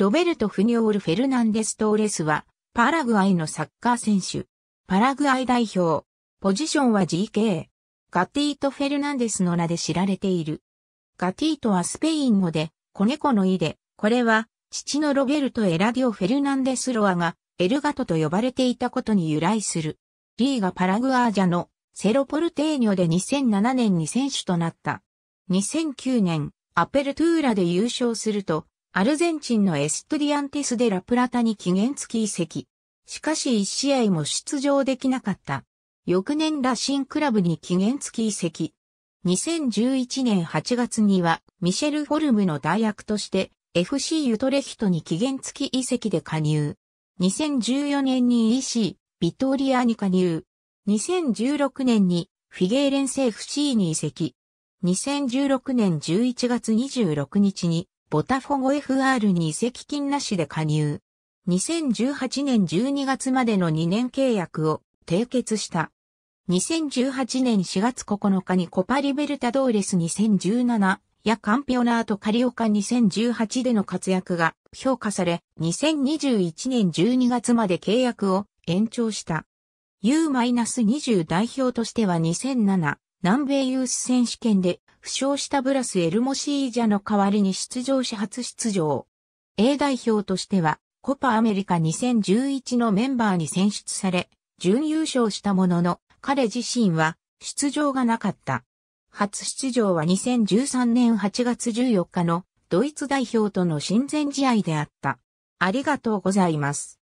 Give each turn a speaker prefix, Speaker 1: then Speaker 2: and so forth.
Speaker 1: ロベルト・フニョール・フェルナンデス・トーレスは、パラグアイのサッカー選手。パラグアイ代表。ポジションは GK。ガティート・フェルナンデスの名で知られている。ガティートはスペイン語で、子猫の意で、これは、父のロベルト・エラディオ・フェルナンデス・ロアが、エルガトと呼ばれていたことに由来する。リーガ・パラグアージャの、セロポルテーニョで2007年に選手となった。2009年、アペルトゥーラで優勝すると、アルゼンチンのエストリアンテス・でラ・プラタに期限付き移籍。しかし一試合も出場できなかった。翌年ラシンクラブに期限付き移籍。2011年8月にはミシェル・フォルムの代役として FC ユトレヒトに期限付き移籍で加入。2014年に EC、ビトリアに加入。2016年にフィゲーレンセ FC に移籍。2016年11月26日にボタフォゴ FR に移籍金なしで加入。2018年12月までの2年契約を締結した。2018年4月9日にコパリベルタドーレス2017やカンピオナートカリオカ2018での活躍が評価され、2021年12月まで契約を延長した。U-20 代表としては2007南米ユース選手権で負傷したブラス・エルモシージャの代わりに出場し初出場。A 代表としては、コパアメリカ2011のメンバーに選出され、準優勝したものの、彼自身は出場がなかった。初出場は2013年8月14日のドイツ代表との親善試合であった。ありがとうございます。